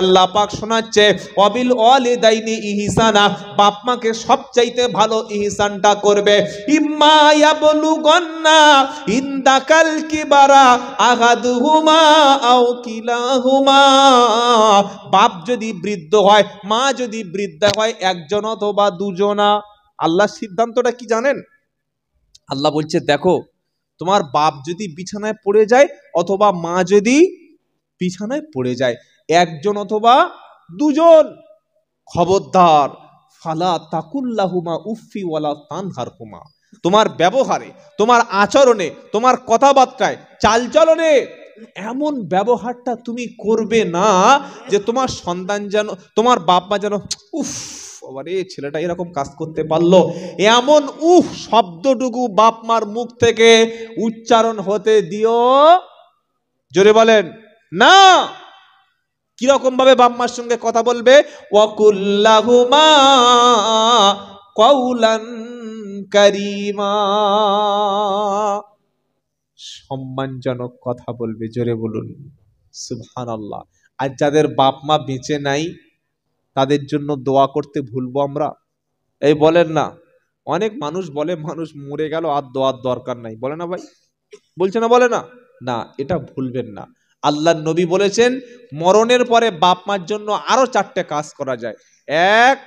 আল্লাহ পাক শোনাচ্ছে অবিল দাইনি ইহসানা বাপ মাকে সবচাইতে ভালো ইহসানটা করবে ইম্মা ইয়াবলুগন্না ইন্দাকাল কিবারা আহাদুহুমা আও কিলাহুমা বাপ যদি বৃদ্ধ হয় মা যদি বৃদ্ধ হয় একজন অথবা দুজনা আল্লাহ সিদ্ধান্তটা কি জানেন আল্লাহ বলছে দেখো তোমার বাপ যদি বিছানায় পড়ে যায় অথবা মা যদি বিছানায় পড়ে যায় একজন অথবা দুজন খবরদার ফালা তাকুল্লাহুমা উফি ওয়ালা হুমা তোমার ব্যবহারে তোমার আচরণে তোমার কথাবার্তায় চালচলনে এমন ব্যবহারটা তুমি করবে না যে তোমার সন্তান যেন তোমার বাপ মা যেন উফ আরে ছেলেটা এরকম কাজ করতে পারলো এমন উফ শব্দটুকু বাপ মার মুখ থেকে উচ্চারণ হতে দিও জোরে বলেন না কীরকমভাবে বাম্মার সঙ্গে কথা বলবে ওয়াকুল্লাহুমা কৌলান কারিমা সম্মানজনক কথা বলবে জোরে বলুন সুহান আল্লাহ আর যাদের বাপ মা বেঁচে নাই তাদের জন্য দোয়া করতে ভুলবো আমরা এই বলেন না অনেক মানুষ বলে মানুষ মরে গেল আর দোয়ার দরকার নাই বলে না ভাই বলছে না বলে না না এটা ভুলবেন না আল্লাহ নবী বলেছেন মরণের পরে বাপ মার জন্য আরও চারটে কাজ করা যায় এক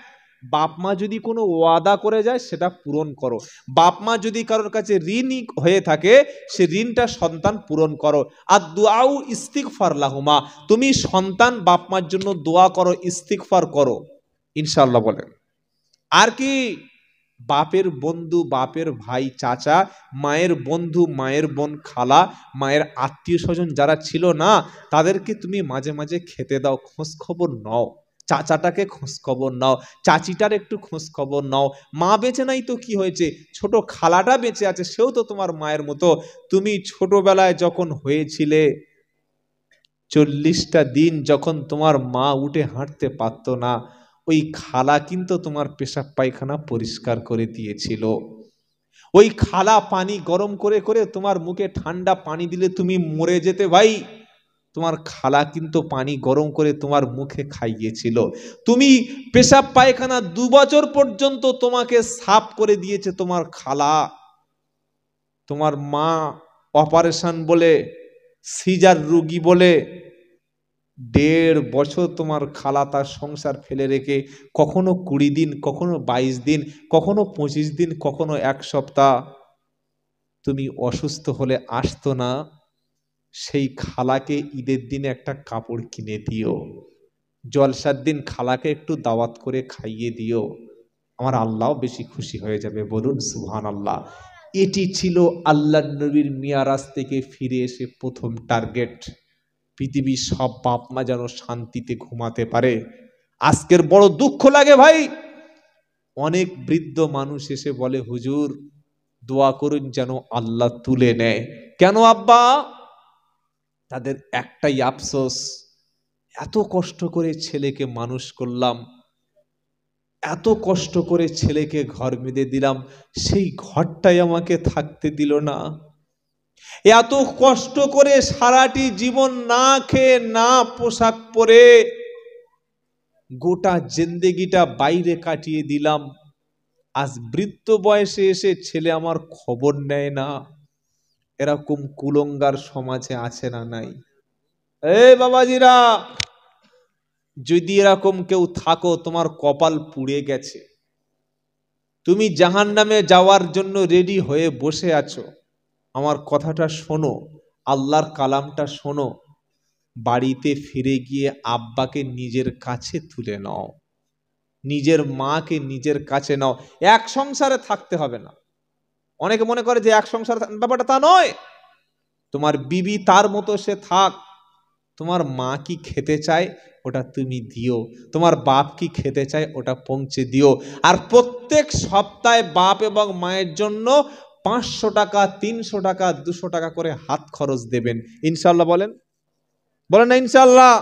বাপ মা যদি কোনো ওয়াদা করে যায় সেটা পূরণ করো বাপ মা যদি কারোর কাছে ঋণই হয়ে থাকে সে ঋণটা সন্তান পূরণ করো আর দোয়াও ইস্তিক লাহুমা তুমি সন্তান বাপ মার জন্য দোয়া করো ইস্তিক ফার করো ইনশাল্লাহ বলেন আর কি বাপের বন্ধু বাপের ভাই চাচা মায়ের বন্ধু মায়ের বোন খালা মায়ের আত্মীয় স্বজন যারা ছিল না তাদেরকে তুমি মাঝে মাঝে খেতে দাও খোঁজখবর নাও চাচাটাকে খোঁজখবর নাও চাচিটার একটু খোঁজখবর নাও মা বেঁচে নাই তো কি হয়েছে ছোট খালাটা বেঁচে আছে সেও তো তোমার মায়ের মতো তুমি ছোটবেলায় যখন হয়েছিলে চল্লিশটা দিন যখন তোমার মা উঠে হাঁটতে পারতো না ওই খালা কিন্তু তোমার পেশাব পায়খানা পরিষ্কার করে দিয়েছিল ওই খালা পানি গরম করে করে তোমার মুখে ঠান্ডা পানি দিলে তুমি মরে যেতে ভাই তোমার খালা কিন্তু পানি গরম করে তোমার মুখে খাইয়েছিল তুমি পেশাব পায়খানা দু বছর পর্যন্ত তোমাকে সাফ করে দিয়েছে তোমার খালা তোমার মা অপারেশন বলে সিজার রুগী বলে দেড় বছর তোমার খালা তার সংসার ফেলে রেখে কখনো কুড়ি দিন কখনো বাইশ দিন কখনো পঁচিশ দিন কখনো এক সপ্তাহ তুমি অসুস্থ হলে আসতো না সেই খালাকে ঈদের দিনে একটা কাপড় কিনে দিও জলসার দিন খালাকে একটু দাওয়াত করে খাইয়ে দিও আমার আল্লাহ বেশি খুশি হয়ে যাবে বলুন সুহান আল্লাহ এটি ছিল আল্লাহ নবীর মিয়ারাজ থেকে ফিরে এসে প্রথম টার্গেট পৃথিবীর সব বাপ মা যেন শান্তিতে ঘুমাতে পারে আজকের বড় দুঃখ লাগে ভাই অনেক বৃদ্ধ মানুষ এসে বলে হুজুর দোয়া করুন যেন আল্লাহ তুলে নেয় কেন আব্বা তাদের একটাই আফসোস এত কষ্ট করে ছেলেকে মানুষ করলাম এত কষ্ট করে ছেলেকে ঘর বেঁধে দিলাম সেই ঘরটাই আমাকে থাকতে দিল না এত কষ্ট করে সারাটি জীবন না খেয়ে না পোশাক পরে গোটা জেন্দেগিটা বাইরে কাটিয়ে দিলাম আজ বৃত্ত বয়সে এসে ছেলে আমার খবর নেয় না এরকম কুলঙ্গার সমাজে আছে না নাই এ বাবাজিরা যদি এরকম কেউ থাকো তোমার কপাল পুড়ে গেছে তুমি জাহান নামে যাওয়ার জন্য রেডি হয়ে বসে আছো আমার কথাটা শোনো আল্লাহর কালামটা শোনো বাড়িতে ফিরে গিয়ে আব্বাকে নিজের কাছে তুলে নাও নিজের মাকে নিজের কাছে নাও এক সংসারে থাকতে হবে না অনেকে মনে করে যে এক সংসার ব্যাপারটা তা নয় তোমার বিবি তার মতো সে থাক তোমার মা কি খেতে চায় ওটা তুমি দিও তোমার বাপ কি খেতে চায় ওটা পৌঁছে দিও আর প্রত্যেক সপ্তাহে বাপ এবং মায়ের জন্য পাঁচশো টাকা তিনশো টাকা দুশো টাকা করে হাত খরচ দেবেন ইনশাল্লাহ বলেন বলেন না ইনশাল্লাহ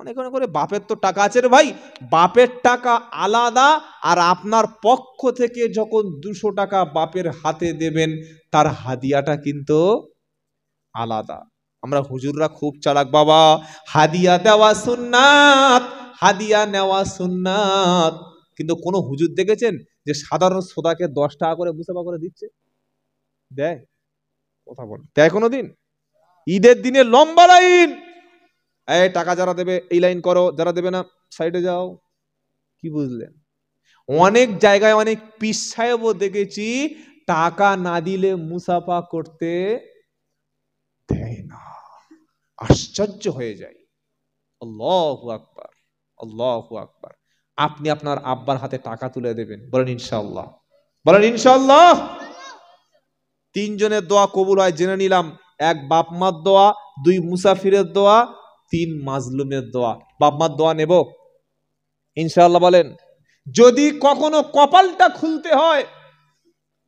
অনেক অনেক করে বাপের তো টাকা আছে রে ভাই বাপের টাকা আলাদা আর আপনার পক্ষ থেকে যখন দুশো টাকা বাপের হাতে দেবেন তার হাদিয়াটা কিন্তু আলাদা আমরা হুজুররা খুব চালাক বাবা হাদিয়া দেওয়া সুন্নাত হাদিয়া নেওয়া সুন্নাত কিন্তু কোনো হুজুর দেখেছেন যে সাধারণ শ্রোতাকে দশ টাকা করে মুসাফা করে দিচ্ছে দেয় কথা বল দেয় কোনো দিন ঈদের দিনে লম্বা লাইন এ টাকা যারা দেবে এই লাইন করো যারা দেবে না সাইডে যাও কি বুঝলেন অনেক জায়গায় অনেক পিস দেখেছি টাকা না দিলে মুসাফা করতে দেয় না আশ্চর্য হয়ে যায় আল্লাহ আকবর আল্লাহ আকবর আপনি আপনার আব্বার হাতে টাকা তুলে দেবেন বলেন ইনশাল্লাহ বলেন ইনশাল্লাহ তিনজনের দোয়া কবুল হয় জেনে নিলাম এক বাপ মার দোয়া দুই মুসাফিরের দোয়া তিন মাজলুমের দোয়া বাপ মার দোয়া নেব ইনশাল্লাহ বলেন যদি কখনো কপালটা খুলতে হয়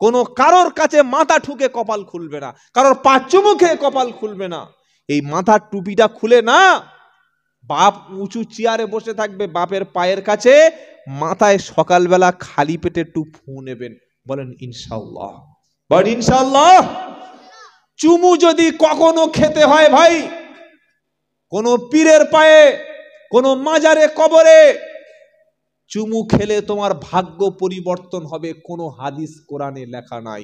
কোনো কারোর কাছে মাথা ঠুকে কপাল খুলবে না কারোর পাঁচু মুখে কপাল খুলবে না এই মাথার টুপিটা খুলে না বাপ উঁচু চেয়ারে বসে থাকবে বাপের পায়ের কাছে মাথায় সকালবেলা খালি পেটে একটু ফু নেবেন বলেন ইনশাল্লাহ বল ইনশাল্লাহ চুমু যদি কখনো খেতে হয় ভাই কোনো পীরের পায়ে কোনো মাজারে কবরে চুমু খেলে তোমার ভাগ্য পরিবর্তন হবে কোনো হাদিস কোরআনে লেখা নাই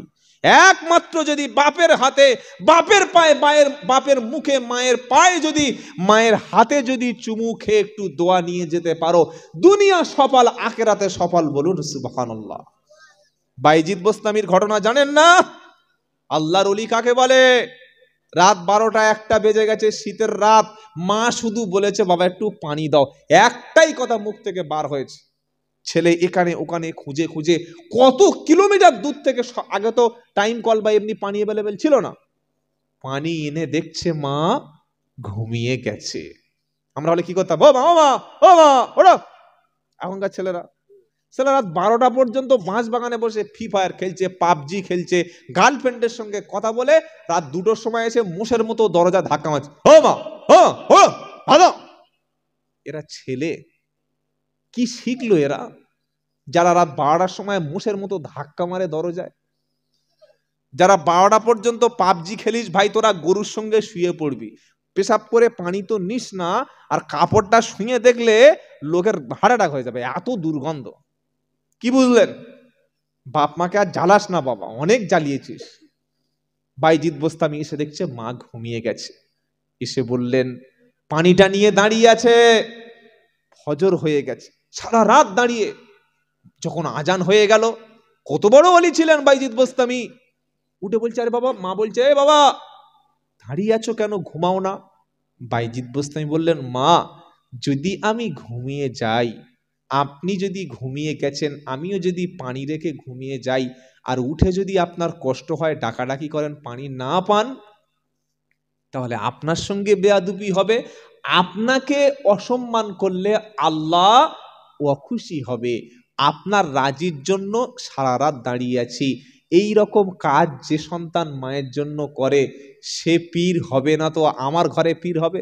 একমাত্র যদি বাপের হাতে বাপের পায়ে মায়ের বাপের মুখে মায়ের পায়ে যদি মায়ের হাতে যদি চুমু খেয়ে একটু দোয়া নিয়ে যেতে পারো দুনিয়া সফল আখেরাতে সফল বলুন সুবাহান্লাহ বাইজিত বোস্তামির ঘটনা জানেন না আল্লাহর অলি কাকে বলে রাত বারোটা একটা বেজে গেছে শীতের রাত মা শুধু বলেছে বাবা একটু পানি দাও একটাই কথা মুখ থেকে বার হয়েছে ছেলে এখানে ওখানে খুঁজে খুঁজে কত কিলোমিটার দূর থেকে আগে তো টাইম কল বা এমনি পানি অ্যাভেলেবেল ছিল না পানি এনে দেখছে মা ঘুমিয়ে গেছে আমরা হলে কি করতাম ও মা ও মা ও মা ওরা এখনকার ছেলেরা ছেলে রাত বারোটা পর্যন্ত মাছ বাগানে বসে ফ্রি ফায়ার খেলছে পাবজি খেলছে গার্লফ্রেন্ডের সঙ্গে কথা বলে রাত দুটোর সময় এসে মোষের মতো দরজা ধাক্কা মারছে ও মা ও ও এরা ছেলে কি শিখলো এরা যারা রাত বারোটার সময় মোষের মতো ধাক্কা মারে দরজায় যারা বারোটা পর্যন্ত পাবজি খেলিস ভাই তোরা গরুর সঙ্গে শুয়ে পড়বি পেশাব করে পানি তো নিস না আর কাপড়টা শুয়ে দেখলে লোকের হার্ট হয়ে যাবে এত দুর্গন্ধ কি বুঝলেন বাপ মাকে আর জ্বালাস না বাবা অনেক জ্বালিয়েছিস বাইজিৎ বস্তামি এসে দেখছে মা ঘুমিয়ে গেছে এসে বললেন পানিটা নিয়ে দাঁড়িয়ে আছে ফজর হয়ে গেছে সারা রাত দাঁড়িয়ে যখন আজান হয়ে গেল কত বড় অলি ছিলেন বাইজিৎ বস্তামি উঠে বলছে আরে বাবা মা বলছে এ বাবা দাঁড়িয়ে আছো কেন ঘুমাও না বাইজিৎ বস্তামি বললেন মা যদি আমি ঘুমিয়ে যাই আপনি যদি ঘুমিয়ে গেছেন আমিও যদি পানি রেখে ঘুমিয়ে যাই আর উঠে যদি আপনার কষ্ট হয় ডাকাডাকি করেন পানি না পান তাহলে আপনার সঙ্গে বেয়াদুপি হবে আপনাকে অসম্মান করলে আল্লাহ অখুশি হবে আপনার রাজির জন্য সারা রাত দাঁড়িয়ে আছি এই রকম কাজ যে সন্তান মায়ের জন্য করে সে পীর হবে না তো আমার ঘরে পীর হবে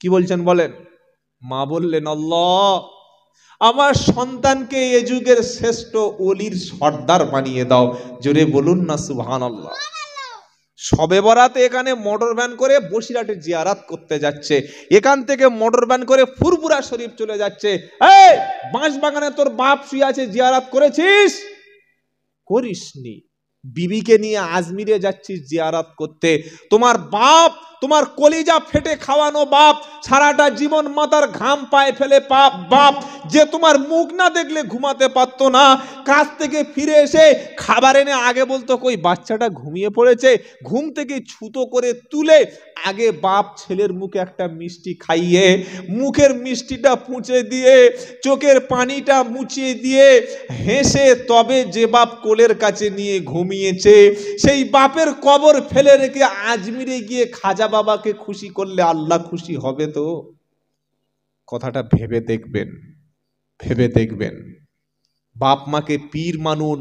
কি বলছেন বলেন মা বললেন অল্ল আমার সন্তানকে এ যুগের শ্রেষ্ঠ অলির সর্দার বানিয়ে দাও জোরে বলুন না সুহান আল্লাহ সবে বরাতে এখানে মোটর ভ্যান করে বসিরহাটে জিয়ারাত করতে যাচ্ছে এখান থেকে মোটর ভ্যান করে ফুরপুরা শরীফ চলে যাচ্ছে এই বাঁশ বাগানে তোর বাপ শুয়ে আছে জিয়ারাত করেছিস করিসনি বিবিকে নিয়ে আজমিরে যাচ্ছিস জিয়ারাত করতে তোমার বাপ তোমার কলিজা ফেটে খাওয়ানো বাপ সারাটা জীবন মাতার ঘাম পায়ে ফেলে পাপ বাপ যে তোমার মুখ না দেখলে ঘুমাতে পারতো না কাজ থেকে ফিরে এসে খাবার এনে আগে বলতো কই বাচ্চাটা ঘুমিয়ে পড়েছে ঘুম থেকে ছুতো করে তুলে আগে বাপ ছেলের মুখে একটা মিষ্টি খাইয়ে মুখের মিষ্টিটা পুঁচে দিয়ে চোখের পানিটা মুচিয়ে দিয়ে হেসে তবে যে বাপ কোলের কাছে নিয়ে ঘুমিয়েছে সেই বাপের কবর ফেলে রেখে আজমিরে গিয়ে খাজা বাবাকে খুশি করলে আল্লাহ খুশি হবে তো কথাটা ভেবে দেখবেন ভেবে দেখবেন বাপ মাকে পীর মানুন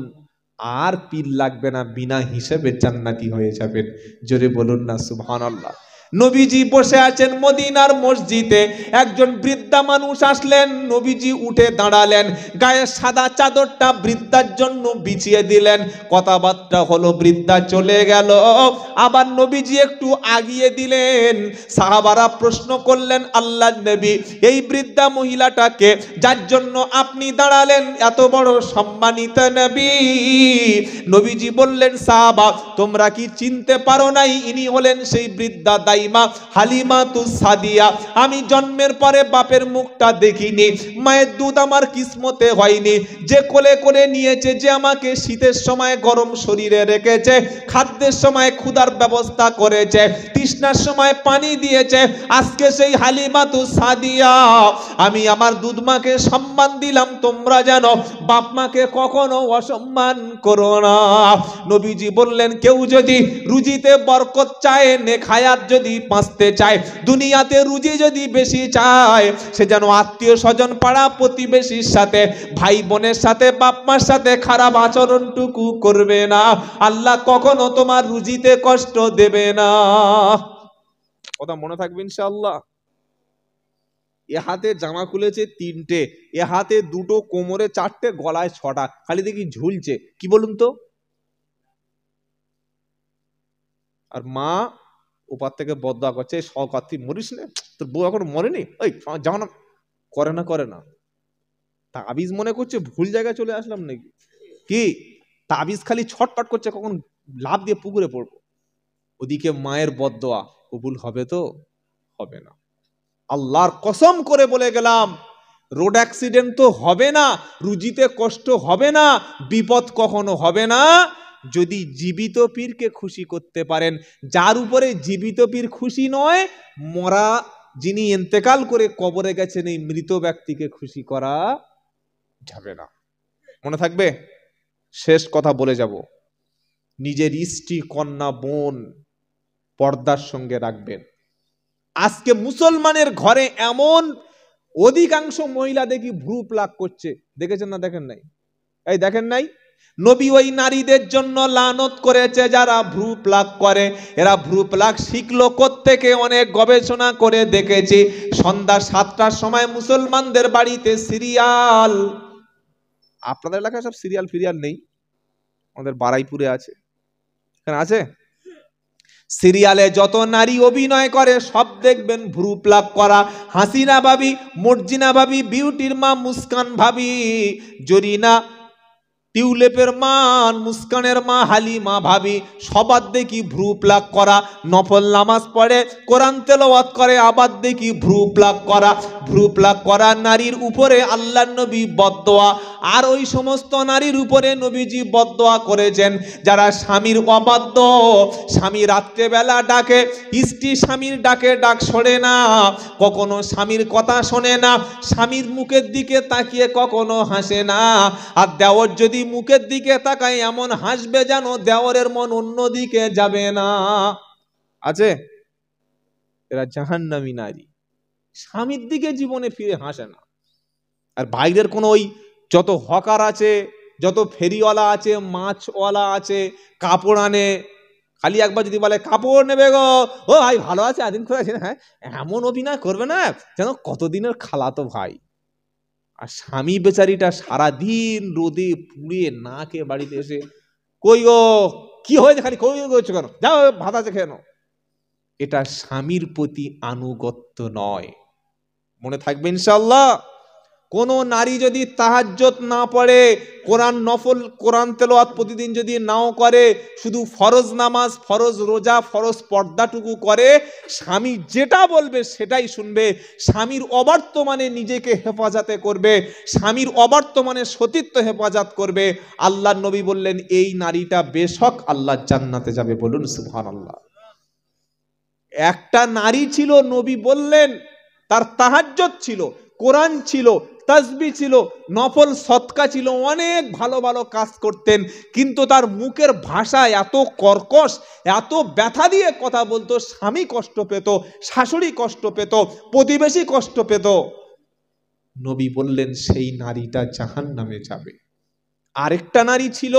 আর পীর লাগবে না বিনা হিসেবে জান্নাতি হয়ে যাবেন জোরে বলুন না সুহান আল্লাহ নবীজি বসে আছেন মদিনার মসজিদে একজন বৃদ্ধা মানুষ আসলেন নবীজি উঠে দাঁড়ালেন গায়ে সাদা চাদরটা বৃদ্ধার জন্য বিছিয়ে দিলেন কথাবার্তা হলো বৃদ্ধা চলে গেল আবার নবীজি একটু আগিয়ে দিলেন সাহাবারা প্রশ্ন করলেন আল্লাহ নবী এই বৃদ্ধা মহিলাটাকে যার জন্য আপনি দাঁড়ালেন এত বড় সম্মানিত নবী নবীজি বললেন সাহাবা তোমরা কি চিনতে পারো নাই ইনি হলেন সেই বৃদ্ধা দায়ী হালিমা তু সাদিয়া আমি জন্মের পরে বাপের মুখটা দেখিনি মায়ের দুধ আমার কিসমতে হয়নি যে কোলে নিয়েছে যে আমাকে শীতের সময় গরম শরীরে রেখেছে খাদ্যের সময় ক্ষুধার ব্যবস্থা করেছে তৃষ্ণার সময় পানি দিয়েছে আজকে সেই হালিমা তু সাদিয়া আমি আমার দুধ মাকে সম্মান দিলাম তোমরা যেন বাপ মাকে কখনো অসম্মান করো না নবীজি বললেন কেউ যদি রুজিতে বরকত চায় নে খায়াত যদি যদি বাঁচতে চায় দুনিয়াতে রুজি যদি বেশি চায় সে যেন আত্মীয় স্বজন পাড়া প্রতিবেশীর সাথে ভাই বোনের সাথে বাপমার সাথে খারাপ আচরণটুকু করবে না আল্লাহ কখনো তোমার রুজিতে কষ্ট দেবে না কথা মনে থাকবে ইনশাআল্লাহ এ হাতে জামা খুলেছে তিনটে এ হাতে দুটো কোমরে চারটে গলায় ছটা খালি দেখি ঝুলছে কি বলুন তো আর মা উপার থেকে বদা করছে শখ তুই মরিস না তোর বউ এখন মরেনি ওই যাও না করে না করে না তাবিজ মনে করছে ভুল জায়গায় চলে আসলাম নাকি কি তাবিজ খালি ছটপট করছে কখন লাভ দিয়ে পুকুরে পড়বো ওদিকে মায়ের বদোয়া কবুল হবে তো হবে না আল্লাহর কসম করে বলে গেলাম রোড অ্যাক্সিডেন্ট তো হবে না রুজিতে কষ্ট হবে না বিপদ কখনো হবে না যদি জীবিত পীরকে খুশি করতে পারেন যার উপরে জীবিত পীর খুশি নয় মরা যিনি এতেকাল করে কবরে গেছেন এই মৃত ব্যক্তিকে খুশি করা যাবে না মনে থাকবে শেষ কথা বলে যাব নিজের স্ত্রী কন্যা বোন পর্দার সঙ্গে রাখবেন আজকে মুসলমানের ঘরে এমন অধিকাংশ মহিলা দেখি ভ্রুপ লাগ করছে দেখেছেন না দেখেন নাই এই দেখেন নাই নবী ওই নারীদের জন্য লানত করেছে যারা ভ্রু প্লাক করে এরা ভ্রু প্লাক শিখলো থেকে অনেক গবেষণা করে দেখেছি সন্ধ্যা সাতটার সময় মুসলমানদের বাড়িতে সিরিয়াল আপনাদের এলাকায় সব সিরিয়াল ফিরিয়াল নেই আমাদের বারাইপুরে আছে এখানে আছে সিরিয়ালে যত নারী অভিনয় করে সব দেখবেন ভ্রু প্লাক করা হাসিনা ভাবি মর্জিনা ভাবি বিউটির মা মুস্কান ভাবি জরিনা টিউলেপের মান মুস্কানের মা হালি মা ভাবি সবার দেখি ভ্রু প্লাক করা নফল নামাজ পড়ে কোরআন তেলাওয়াত করে আবার দেখি ভ্রু প্লাক করা ভ্রু প্লাক করা নারীর উপরে আল্লাহ নবী বদোয়া আর ওই সমস্ত নারীর উপরে নবীজি বদোয়া করেছেন যারা স্বামীর অবাধ্য স্বামী রাত্রেবেলা ডাকে স্ত্রী স্বামীর ডাকে ডাক শোনে না কখনো স্বামীর কথা শোনে না স্বামীর মুখের দিকে তাকিয়ে কখনো হাসে না আর দেওয়ার যদি মুখের দিকে তাকায় এমন হাসবে যেন দেওয়ারের মন অন্যদিকে যাবে না আছে এরা জাহান্নামি নারী স্বামীর দিকে জীবনে ফিরে হাসে না আর বাইরের কোনো ওই যত হকার আছে যত ফেরিওয়ালা আছে মাছওয়ালা আছে কাপড় আনে খালি একবার যদি বলে কাপড় নেবে গো ও ভাই ভালো আছে আদিন খুব আছে হ্যাঁ এমন অভিনয় করবে না যেন কতদিনের খালাতো ভাই আর স্বামী বেচারিটা সারাদিন রোদে পুড়ে না খেয়ে বাড়িতে এসে কই গো কি হয়েছে খালি কই করছো কেন যাও আছে খেয়ে কেন এটা স্বামীর প্রতি আনুগত্য নয় মনে থাকবে ইনশাল্লাহ কোনো নারী যদি তাহাজ্জত না পড়ে কোরআন নফল কোরআন তেলোয়াত প্রতিদিন যদি নাও করে শুধু ফরজ নামাজ ফরজ রোজা ফরজ পর্দাটুকু করে স্বামী যেটা বলবে সেটাই শুনবে স্বামীর অবর্তমানে নিজেকে হেফাজতে করবে স্বামীর অবর্তমানে সতীত্ব হেফাজত করবে আল্লাহ নবী বললেন এই নারীটা বেশক আল্লাহ জান্নাতে যাবে বলুন সুহান আল্লাহ একটা নারী ছিল নবী বললেন তার তাহাজ্জত ছিল কোরআন ছিল তাজবি ছিল নফল সৎকা ছিল অনেক ভালো ভালো কাজ করতেন কিন্তু তার মুখের ভাষা এত কর্কশ এত ব্যথা দিয়ে কথা বলতো স্বামী কষ্ট পেত শাশুড়ি কষ্ট পেত প্রতিবেশী কষ্ট পেত নবী বললেন সেই নারীটা জাহান নামে যাবে আরেকটা নারী ছিল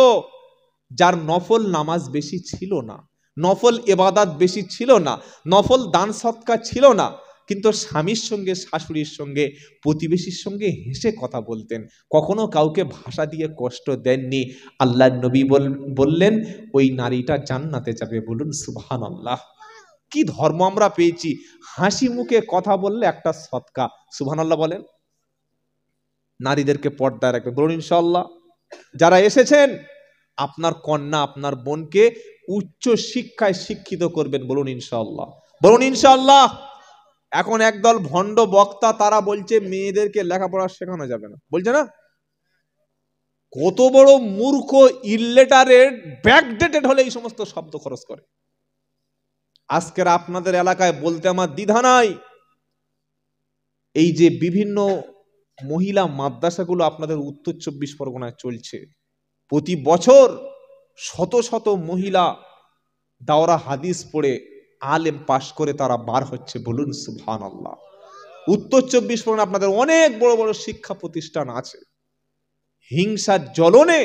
যার নফল নামাজ বেশি ছিল না নফল এবাদাত বেশি ছিল না নফল দান সৎকার ছিল না কিন্তু স্বামীর সঙ্গে শাশুড়ির সঙ্গে প্রতিবেশীর সঙ্গে হেসে কথা বলতেন কখনো কাউকে ভাষা দিয়ে কষ্ট দেননি আল্লাহ নবী বললেন ওই নারীটা জান্নাতে যাবে বলুন সুবহান আল্লাহ কি ধর্ম আমরা পেয়েছি হাসি মুখে কথা বললে একটা সৎকা সুবহান আল্লাহ বলেন নারীদেরকে পর্দায় রাখবে বলুন ইনশাল্লাহ যারা এসেছেন আপনার কন্যা আপনার বোনকে উচ্চ শিক্ষায় শিক্ষিত করবেন বলুন ইনশাল্লাহ বলুন ইনশাল্লাহ এখন একদল ভণ্ড বক্তা তারা বলছে মেয়েদেরকে লেখাপড়া শেখানো যাবে না বলছে না কত বড় মূর্খ ইলেটারের ব্যাকডেটেড হলে এই সমস্ত শব্দ খরচ করে আজকের আপনাদের এলাকায় বলতে আমার দ্বিধা নাই এই যে বিভিন্ন মহিলা মাদ্রাসাগুলো আপনাদের উত্তর চব্বিশ পরগনায় চলছে প্রতি বছর শত শত মহিলা দাওরা হাদিস পড়ে আলেম পাশ করে তারা বার হচ্ছে বলুন সুফান আল্লাহ উত্তর চব্বিশ পরগনা আপনাদের অনেক বড় বড় শিক্ষা প্রতিষ্ঠান আছে হিংসার জ্বলনে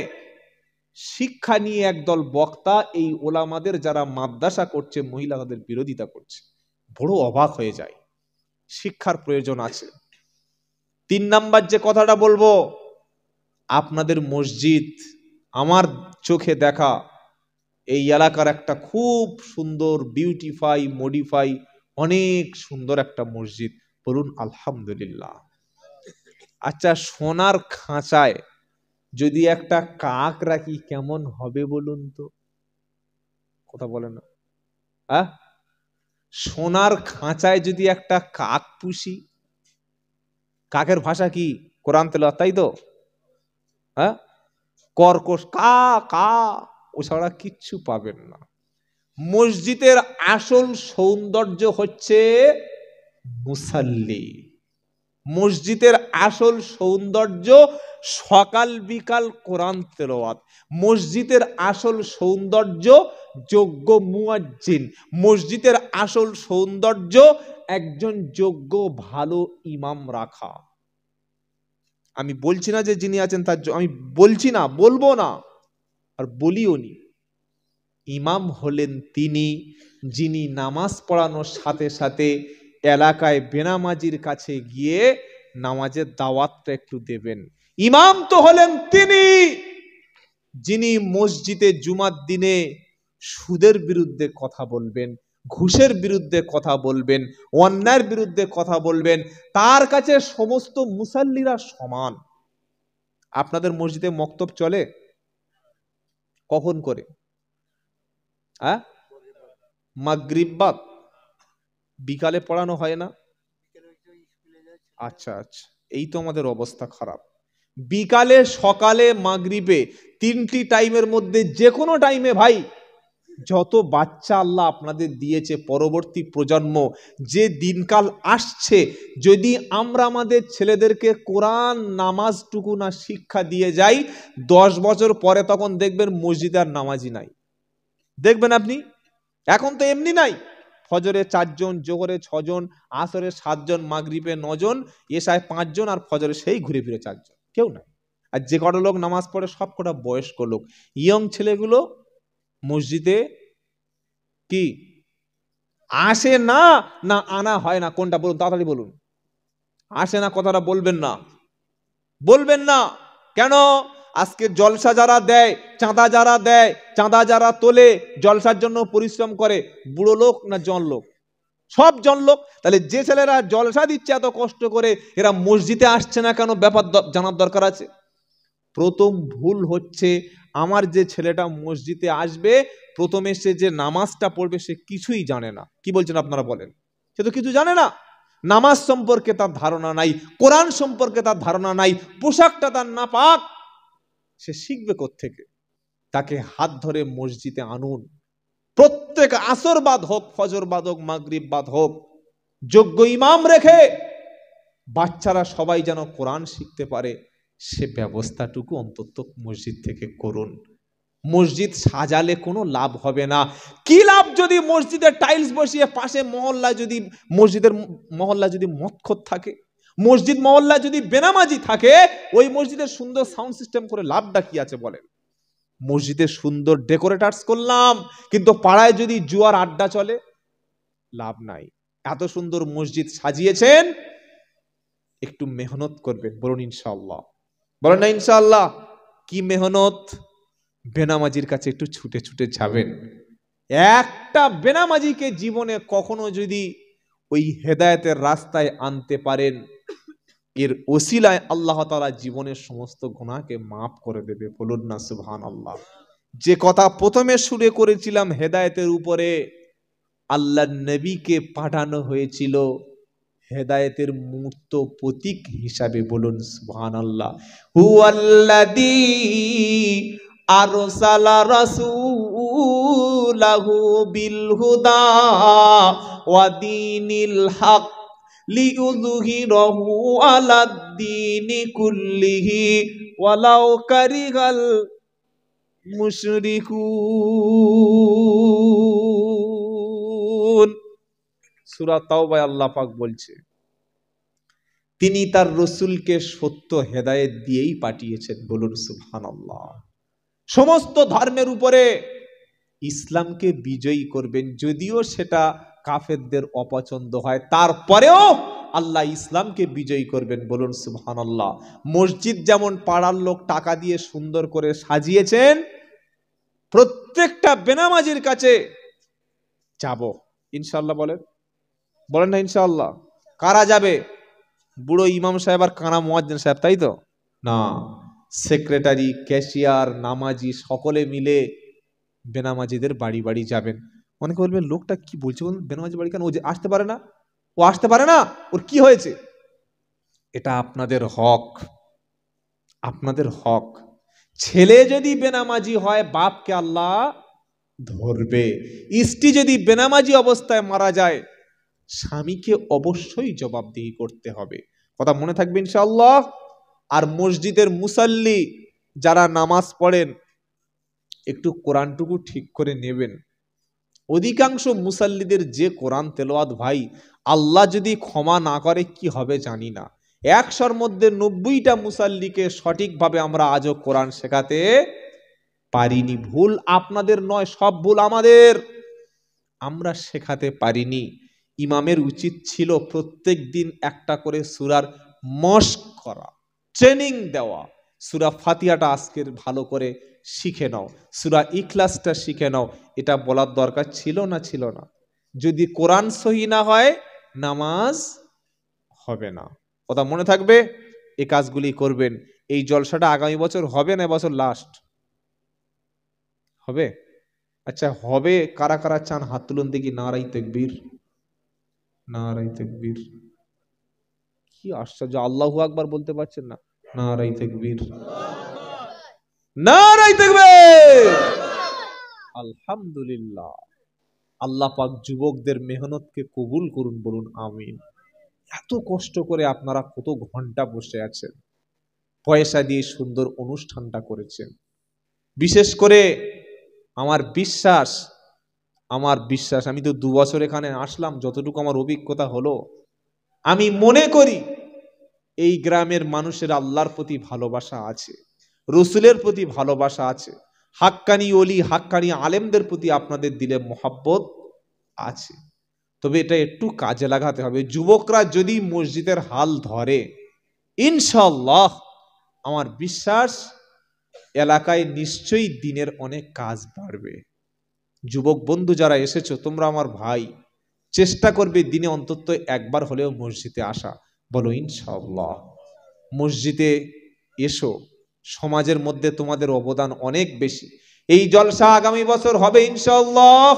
শিক্ষা নিয়ে একদল বক্তা এই ওলামাদের যারা মাদ্রাসা করছে মহিলাদের বিরোধিতা করছে বড় অবাক হয়ে যায় শিক্ষার প্রয়োজন আছে তিন নাম্বার যে কথাটা বলবো আপনাদের মসজিদ আমার চোখে দেখা এই এলাকার একটা খুব সুন্দর বিউটিফাই মডিফাই অনেক সুন্দর একটা মসজিদ বলুন আলহামদুলিল্লাহ আচ্ছা সোনার খাঁচায় যদি একটা কাক রাখি কেমন হবে বলুন তো কথা বলে না হ্যাঁ সোনার খাঁচায় যদি একটা কাক পুষি কাকের ভাষা কি কোরআন তেল তাই তো হ্যাঁ কর্কশ কা কা ও ছাড়া কিচ্ছু পাবেন না মসজিদের আসল সৌন্দর্য হচ্ছে মুসাল্লি মসজিদের আসল সৌন্দর্য সকাল বিকাল কোরআন তেলোয়াত মসজিদের আসল সৌন্দর্য যোগ্য মুয়াজ্জিন মসজিদের আসল সৌন্দর্য একজন যোগ্য ভালো ইমাম রাখা আমি বলছি না যে যিনি আছেন তার আমি বলছি না বলবো না আর বলিও নি ইমাম হলেন তিনি যিনি নামাজ পড়ানোর সাথে সাথে এলাকায় বেনামাজির কাছে গিয়ে নামাজের দাওয়াতটা একটু দেবেন ইমাম তো হলেন তিনি যিনি মসজিদে জুমার দিনে সুদের বিরুদ্ধে কথা বলবেন ঘুষের বিরুদ্ধে কথা বলবেন অন্যায়ের বিরুদ্ধে কথা বলবেন তার কাছে সমস্ত মুসাল্লিরা সমান আপনাদের মসজিদে মক্তব চলে কখন করে হ্যাঁ মাগরিববাদ বিকালে পড়ানো হয় না আচ্ছা আচ্ছা এই তো আমাদের অবস্থা খারাপ বিকালে সকালে মাগরিবে তিনটি টাইমের মধ্যে যে কোনো টাইমে ভাই যত বাচ্চা আল্লাহ আপনাদের দিয়েছে পরবর্তী প্রজন্ম যে দিনকাল আসছে যদি আমরা আমাদের ছেলেদেরকে কোরআন নামাজটুকু না শিক্ষা দিয়ে যাই দশ বছর পরে তখন দেখবেন মসজিদ আর নামাজই নাই দেখবেন আপনি এখন তো এমনি নাই ফজরে চারজন জোহরে ছজন আসরে সাতজন মাগরীপে নজন এসায় পাঁচজন আর ফজরে সেই ঘুরে ফিরে চারজন কেউ নাই আর যে কটা লোক নামাজ পড়ে সব কটা বয়স্ক লোক ইয়ং ছেলেগুলো মসজিদে কি আসে না না আনা হয় না কোনটা বলুন তাড়াতাড়ি বলুন আসে না কথাটা বলবেন না বলবেন না কেন আজকে জলসা যারা দেয় চাঁদা যারা দেয় চাঁদা যারা তোলে জলসার জন্য পরিশ্রম করে বুড়ো লোক না জন লোক সব জন লোক তাহলে যে ছেলেরা জলসা দিচ্ছে এত কষ্ট করে এরা মসজিদে আসছে না কেন ব্যাপার জানার দরকার আছে প্রথম ভুল হচ্ছে আমার যে ছেলেটা মসজিদে আসবে প্রথমে সে যে নামাজটা পড়বে সে কিছুই জানে না কি বলছেন আপনারা বলেন সে তো কিছু জানে না নামাজ সম্পর্কে তার ধারণা নাই কোরআন সম্পর্কে তার ধারণা নাই পোশাকটা তার না পাক সে শিখবে থেকে তাকে হাত ধরে মসজিদে আনুন প্রত্যেক আসর বাদ হোক ফজর বাদ হোক মাগরিব বাদ হোক যোগ্য ইমাম রেখে বাচ্চারা সবাই যেন কোরআন শিখতে পারে সে ব্যবস্থাটুকু অন্তত মসজিদ থেকে করুন মসজিদ সাজালে কোনো লাভ হবে না কি লাভ যদি মসজিদে টাইলস বসিয়ে পাশে মহল্লা যদি মসজিদের মহল্লা যদি মৎখর থাকে মসজিদ মহল্লা যদি বেনামাজি থাকে ওই মসজিদের সুন্দর সাউন্ড সিস্টেম করে লাভটা কি আছে বলেন মসজিদে সুন্দর ডেকোরেটার্স করলাম কিন্তু পাড়ায় যদি জুয়ার আড্ডা চলে লাভ নাই এত সুন্দর মসজিদ সাজিয়েছেন একটু মেহনত করবেন বলুন ইনশাল্লাহ বলেন না ইনশাল্লাহ কি মেহনত বেনামাজির কাছে একটু ছুটে ছুটে যাবেন একটা বেনামাজিকে জীবনে কখনো যদি ওই হেদায়তের রাস্তায় আনতে পারেন এর ওসিলায় আল্লাহ তালা জীবনের সমস্ত গুণাকে মাফ করে দেবে বলুন না সুহান আল্লাহ যে কথা প্রথমে শুরু করেছিলাম হেদায়তের উপরে আল্লাহ নবীকে পাঠানো হয়েছিল হেদায়েতের মূর্ত প্রতীক হিসাবে বলুন সুহান আল্লাহ হু আল্লাদি আরো সালা রসুলাহু বিল হুদা ওয়াদিনিল হক লিউযহিরহু আলাদ্দীনি কুল্লিহি ওয়ালাউ কারিগাল মুশরিকুন সুরা তাওবায় আল্লাহ পাক বলছে তিনি তার রসুলকে সত্য হেদায়েত দিয়েই পাঠিয়েছেন বলুন সুহান আল্লাহ সমস্ত ধর্মের উপরে ইসলামকে বিজয়ী করবেন যদিও সেটা কাফেরদের অপছন্দ হয় তারপরেও আল্লাহ ইসলামকে বিজয়ী করবেন বলুন সুবহান আল্লাহ মসজিদ যেমন পাড়ার লোক টাকা দিয়ে সুন্দর করে সাজিয়েছেন প্রত্যেকটা বেনামাজির কাছে যাব ইনশাল্লাহ বলেন বলেন না ইনশাল্লাহ কারা যাবে বুড়ো ইমাম সাহেব আর কানা মোয়াজ্জেন সাহেব তাই তো না সেক্রেটারি ক্যাশিয়ার নামাজি সকলে মিলে বেনামাজিদের বাড়ি বাড়ি যাবেন অনেকে বলবেন লোকটা কি বলছে বেনামাজি বাড়ি কেন ও যে আসতে পারে না ও আসতে পারে না ওর কি হয়েছে এটা আপনাদের হক আপনাদের হক ছেলে যদি বেনামাজি হয় বাপকে আল্লাহ ধরবে স্ত্রী যদি বেনামাজি অবস্থায় মারা যায় স্বামীকে অবশ্যই জবাবদিহি করতে হবে কথা মনে থাকবে ইনশাআল্লাহ আর মসজিদের মুসাল্লি যারা নামাজ পড়েন একটু কোরআনটুকু ঠিক করে নেবেন অধিকাংশ মুসাল্লিদের যে কোরআন তেলোয়াত ভাই আল্লাহ যদি ক্ষমা না করে কি হবে জানি না একশোর মধ্যে নব্বইটা মুসাল্লিকে সঠিকভাবে আমরা আজও কোরআন শেখাতে পারিনি ভুল আপনাদের নয় সব ভুল আমাদের আমরা শেখাতে পারিনি ইমামের উচিত ছিল প্রত্যেক দিন একটা করে সুরার মস্ক করা ট্রেনিং দেওয়া সুরা ফাতিয়াটা আজকের ভালো করে শিখে নাও সুরা ইখলাসটা শিখে নাও এটা বলার দরকার ছিল না ছিল না যদি কোরআন সহি না হয় নামাজ হবে না কথা মনে থাকবে এই কাজগুলি করবেন এই জলসাটা আগামী বছর হবে না বছর লাস্ট হবে আচ্ছা হবে কারা কারা চান হাত তুলুন দেখি নারাই তেকবীর নারাই তেকবীর কি আশ্চর্য আল্লাহু আকবার বলতে পারছেন না নারাই তেকবীর নারাই তেকবীর আলহামদুলিল্লাহ আল্লাহ পাক যুবকদের মেহনতকে কবুল করুন বলুন আমিন এত কষ্ট করে আপনারা কত ঘন্টা বসে আছেন পয়সা দিয়ে সুন্দর অনুষ্ঠানটা করেছেন বিশেষ করে আমার বিশ্বাস আমার বিশ্বাস আমি তো দু বছর এখানে আসলাম যতটুকু আমার অভিজ্ঞতা হলো আমি মনে করি এই গ্রামের মানুষের আল্লাহর প্রতি ভালোবাসা আছে রসুলের প্রতি ভালোবাসা আছে হাক্কানি অলি হাক্কানি আলেমদের প্রতি আপনাদের দিলে মোহাব্বত আছে তবে এটা একটু কাজে লাগাতে হবে যুবকরা যদি মসজিদের হাল ধরে ইনশাল্লাহ আমার বিশ্বাস এলাকায় নিশ্চয়ই দিনের অনেক কাজ বাড়বে যুবক বন্ধু যারা এসেছো তোমরা আমার ভাই চেষ্টা করবে দিনে অন্তত একবার হলেও মসজিদে আসা বলো ইনশাল্লাহ মসজিদে এসো সমাজের মধ্যে তোমাদের অবদান অনেক বেশি এই জলসা আগামী বছর হবে ইনশাল্লাহ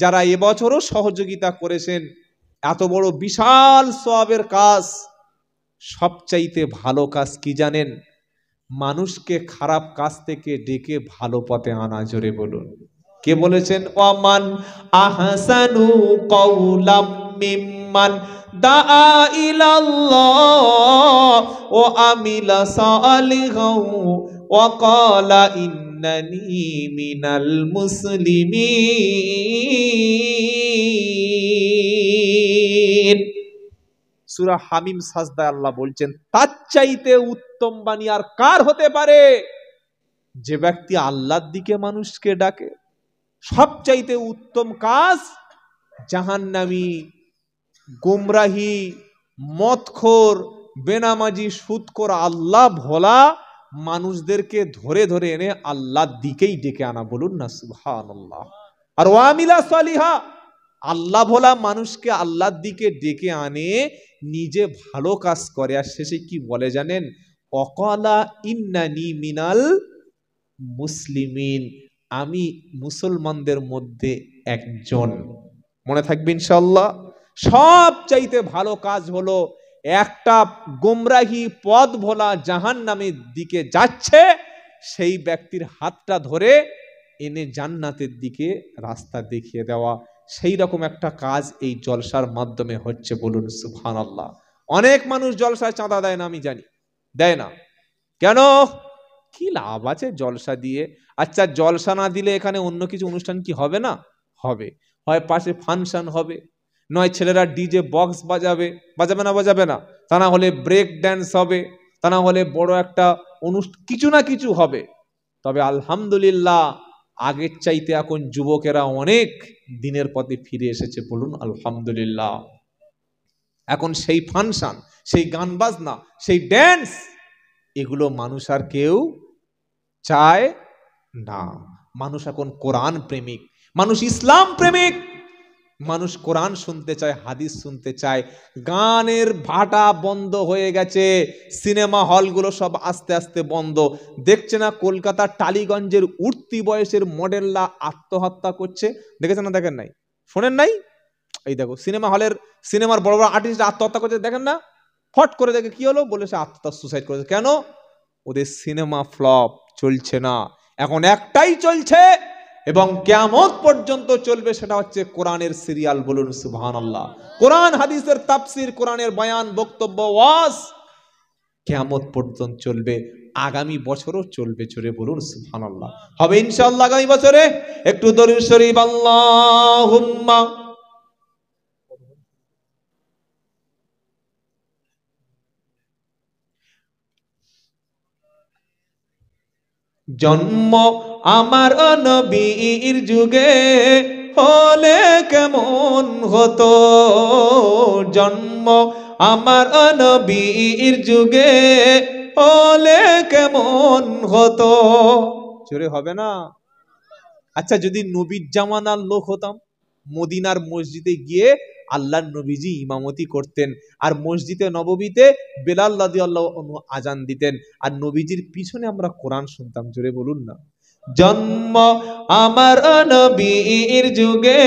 যারা এবছরও সহযোগিতা করেছেন এত বড় বিশাল সবের কাজ সবচাইতে ভালো কাজ কি জানেন মানুষকে খারাপ কাজ থেকে ডেকে ভালো পথে আনা জোরে বলুন কে বলেছেন ওমান আহসানু কৌলাম মিম্মান দাআ ইলাল্লাহ ও আমিলা সালিহাও ওয়া ক্বালা ইন্নানি মিনাল মুসলিমিন সূরা হামিম সাজদা আল্লাহ বলছেন তার চাইতে উত্তম বাণী আর কার হতে পারে যে ব্যক্তি আল্লাহর দিকে মানুষকে ডাকে সবচাইতে উত্তম কাজ জাহান্নামি গোমরাহি মতখোর বেনামাজি সুৎখোর আল্লাহ ভোলা মানুষদেরকে ধরে ধরে এনে আল্লাহর দিকেই ডেকে আনা বলুন না সুহান আল্লাহ আর ওয়ামিলা সালিহা আল্লাহ ভোলা মানুষকে আল্লাহর দিকে ডেকে আনে নিজে ভালো কাজ করে আর শেষে কি বলে জানেন অকলা ইন্নানি মিনাল মুসলিমিন আমি মুসলমানদের মধ্যে একজন মনে থাকবে ইনশাল্লাহ সব চাইতে ভালো কাজ হলো একটা গুমরাহি পদ ভোলা জাহান নামের দিকে যাচ্ছে সেই ব্যক্তির হাতটা ধরে এনে জান্নাতের দিকে রাস্তা দেখিয়ে দেওয়া সেই রকম একটা কাজ এই জলসার মাধ্যমে হচ্ছে বলুন সুফান আল্লাহ অনেক মানুষ জলসায় চাঁদা দেয় না আমি জানি দেয় না কেন কি লাভ আছে জলসা দিয়ে আচ্ছা জলসা না দিলে এখানে অন্য কিছু অনুষ্ঠান কি হবে না হবে হয় পাশে ফাংশন হবে নয় ছেলেরা ডিজে বক্স বাজাবে বাজাবে না বাজাবে না তা না হলে ব্রেক ড্যান্স হবে তা না হলে বড় একটা অনুষ্ঠান কিছু না কিছু হবে তবে আলহামদুলিল্লাহ আগের চাইতে এখন যুবকেরা অনেক দিনের পথে ফিরে এসেছে বলুন আলহামদুলিল্লাহ এখন সেই ফাংশন সেই গান বাজনা সেই ড্যান্স এগুলো মানুষ আর কেউ চায় না মানুষ এখন কোরআন প্রেমিক মানুষ ইসলাম প্রেমিক মানুষ কোরআন শুনতে চায় হাদিস শুনতে চায় গানের ভাটা বন্ধ হয়ে গেছে সিনেমা হলগুলো সব আস্তে আস্তে বন্ধ দেখছে না কলকাতার টালিগঞ্জের উঠতি বয়সের মডেলরা আত্মহত্যা করছে দেখেছে না দেখেন নাই শোনেন নাই এই দেখো সিনেমা হলের সিনেমার বড় বড় আর্টিস্ট আত্মহত্যা করছে দেখেন না ফট করে দেখে কি হলো বলে সে আত্মহত্যা সুসাইড করেছে কেন ওদের সিনেমা ফ্লপ চলছে না এখন একটাই চলছে এবং কেমন পর্যন্ত চলবে সেটা হচ্ছে কোরআনের সিরিয়াল বলুন সুবহান আল্লাহ কোরআন হাদিসের তাপসির কোরআনের বয়ান বক্তব্য ওয়াস কেমন পর্যন্ত চলবে আগামী বছরও চলবে চলে বলুন সুবহান আল্লাহ হবে ইনশাআল্লাহ আগামী বছরে একটু দরুদ শরীফ আল্লাহুম্মা জন্ম আমার অনবীর যুগে হলে কেমন হতো জন্ম আমার অনবীর যুগে হলে কেমন হতো জোরে হবে না আচ্ছা যদি নবীর জামানার লোক হতাম মদিনার মসজিদে গিয়ে আল্লাহ নবীজি ইমামতি করতেন আর মসজিদে নববীতে বেলাল রাদি আল্লাহ আজান দিতেন আর নবীজির পিছনে আমরা কোরআন শুনতাম জোরে বলুন না জন্ম আমার নবীর যুগে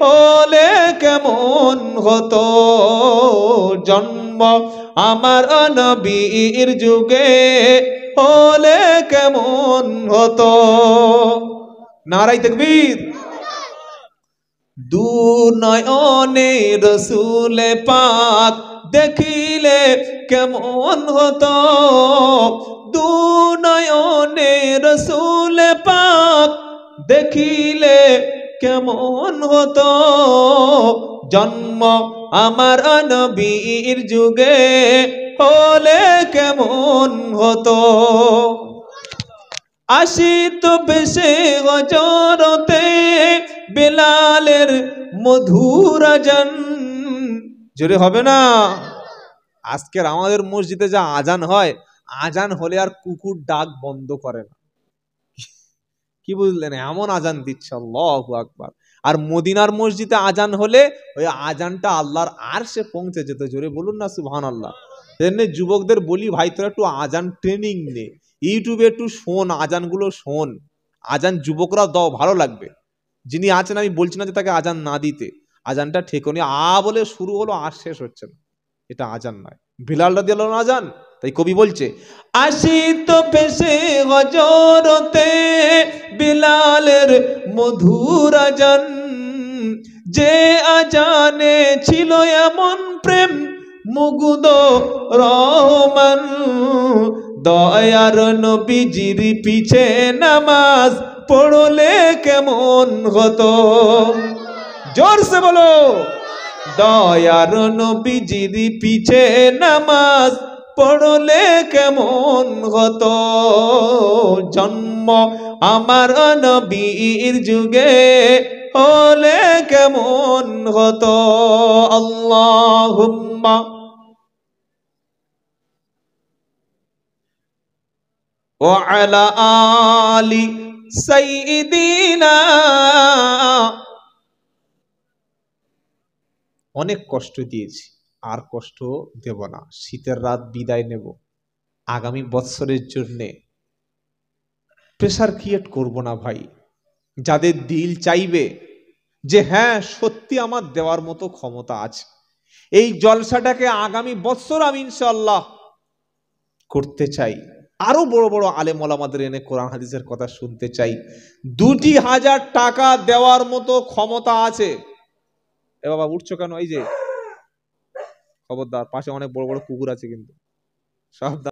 হলে কেমন হতো জন্ম আমার নবীর যুগে হলে কেমন হতো নারাই তকবীর দু অনে রসুলে পাক দেখিলে কেমন হতো দু অনে রসুলে পাক দেখিলে কেমন হতো জন্ম আমার অনবীর যুগে হলে কেমন হতো তো বেশি গজরতে বেলালের মধুর জোরে হবে না আজকের আমাদের মসজিদে যা আজান হয় আজান হলে আর কুকুর ডাক বন্ধ করে না কি বুঝলেন এমন আজান দিচ্ছে আল্লাহ আকবার আর মদিনার মসজিদে আজান হলে ওই আজানটা আল্লাহর আর সে পৌঁছে যেত জোরে বলুন না সুবহান আল্লাহ সেজন্য যুবকদের বলি ভাই তোরা একটু আজান ট্রেনিং নে ইউটিউবে একটু শোন আজানগুলো শোন আজান যুবকরা দাও ভালো লাগবে যিনি আছেন আমি বলছি না যে তাকে আজান না দিতে আজানটা ঠেকনি আ বলে শুরু হলো আর শেষ হচ্ছে না এটা আজান নয় বিলাল রাজি আল্লাহ আজান তাই কবি বলছে আসি তো পেশে হজরতে বিলালের মধুর আজান যে আজানে ছিল এমন প্রেম মুগুদ রহমান দয়ার নবীজির পিছে নামাজ পড়লে কেমন গত জোরসে বলো দয়ার নবীজির পিছে নামাজ পড়লে কেমন গত জন্ম আমার নবীর যুগে হলে কেমন হতো আল্লাহ আলা আলী অনেক কষ্ট দিয়েছি আর কষ্ট দেব না শীতের রাত বিদায় নেব আগামী বৎসরের জন্যে প্রেশার ক্রিয়েট করব না ভাই যাদের দিল চাইবে যে হ্যাঁ সত্যি আমার দেওয়ার মতো ক্ষমতা আছে এই জলসাটাকে আগামী বৎসর আমি ইনশাল্লাহ করতে চাই আরও বড় বড় আলেম আমাদের এনে কোরআন হাদিসের কথা শুনতে চাই দুটি হাজার টাকা দেওয়ার মতো ক্ষমতা আছে এ বাবা উঠছো কেন এই যে খবরদার পাশে অনেক বড় বড় কুকুর আছে কিন্তু সাবধান